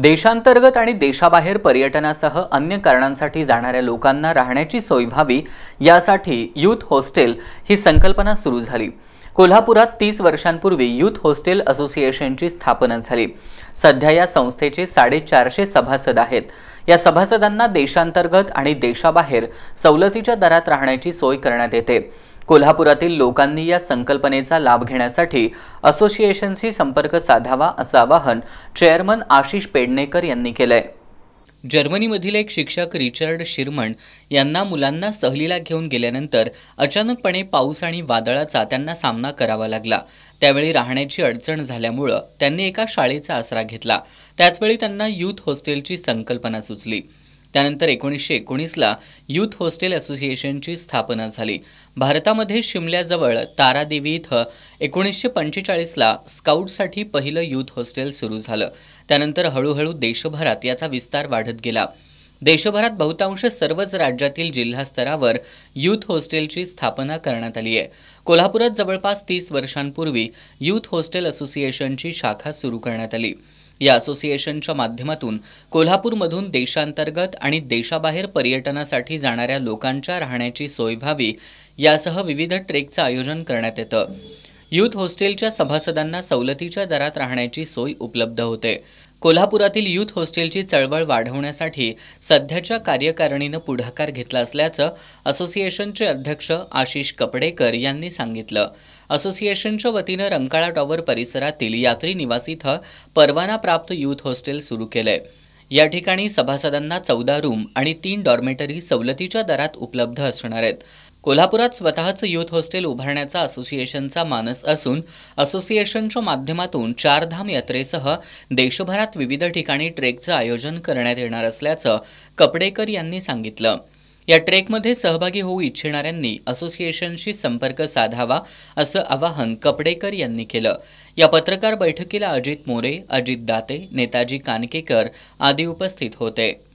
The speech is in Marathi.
देशांतर्गत आणि देशाबाहेर पर्यटनासह अन्य कारणांसाठी जाणाऱ्या लोकांना राहण्याची सोय व्हावी यासाठी यूथ हॉस्टेल ही संकल्पना सुरू झाली कोल्हापुरात तीस वर्षांपूर्वी यूथ हॉस्टेल असोसिएशनची स्थापना झाली सध्या या संस्थेचे साडेचारशे सभासद आहेत या सभासदांना देशांतर्गत आणि देशाबाहेर सवलतीच्या दरात राहण्याची सोय करण्यात येते कोल्हापुरातील लोकांनी या संकल्पनेचा लाभ घेण्यासाठी असोसिएशनशी संपर्क साधावा असं आवाहन चेअरमन आशिष पेडणेकर यांनी केलंय जर्मनीमधील एक शिक्षक रिचर्ड शिरमण यांना मुलांना सहलीला घेऊन गेल्यानंतर अचानकपणे पाऊस आणि वादळाचा त्यांना सामना करावा लागला त्यावेळी राहण्याची अडचण झाल्यामुळं त्यांनी एका शाळेचा आसरा घेतला त्याचवेळी त्यांना यूथ हॉस्टेलची संकल्पना सुचली त्यानंतर एकोणीसशे एकोणीसला यूथ हॉस्टेल असोसिएशनची स्थापना झाली भारतामध्ये शिमल्याजवळ तारादेवी इथं एकोणीसशे पंचेचाळीसला स्काउटसाठी पहिलं यूथ हॉस्टेल सुरू झालं त्यानंतर हळूहळू देशभरात याचा विस्तार वाढत गेला देशभरात बहुतांश सर्वच राज्यातील जिल्हा स्तरावर यूथ हॉस्टेलची स्थापना करण्यात आली आहे कोल्हापुरात जवळपास तीस वर्षांपूर्वी यूथ हॉस्टेल असोसिएशनची शाखा सुरू करण्यात आली या असोसिएशनच्या माध्यमातून कोल्हापूरमधून देशांतर्गत आणि देशाबाहेर पर्यटनासाठी जाणाऱ्या लोकांच्या राहण्याची सोय व्हावी यासह विविध ट्रेकचं आयोजन करण्यात येतं यूथ हॉस्टेलच्या सभासदांना सवलतीच्या दरात राहण्याची सोय उपलब्ध होते कोल्हापुरातील यूथ हॉस्टेलची चळवळ वाढवण्यासाठी सध्याच्या कार्यकारिणीनं पुढाकार घेतला असल्याचं असोसिएशनचे अध्यक्ष आशिष कपडेकर यांनी सांगितलं असोसिएशनच्या वतीनं रंकाळा टॉवर परिसरातील यात्री निवास इथं परवाना प्राप्त यूथ हॉस्टेल सुरू केलंय या ठिकाणी सभासदांना चौदा रूम आणि तीन डॉर्मेटरी सवलतीच्या दरात उपलब्ध असणार आहेत कोल्हापुरात स्वतःचं युथ हॉस्टेल उभारण्याचा असोसिएशनचा मानस असून असोसिएशनच्या माध्यमातून चारधाम यात्रेसह देशभरात विविध ठिकाणी ट्रेकचं आयोजन करण्यात येणार असल्याचं कपडेकर यांनी सांगितलं या ट्रेकमध्ये सहभागी होऊ इच्छिणाऱ्यांनी असोसिएशनशी संपर्क साधावा असं आवाहन कपडेकर यांनी केलं या पत्रकार बैठकीला अजित मोरे अजित दाते नेताजी कानकेकर आदी उपस्थित होते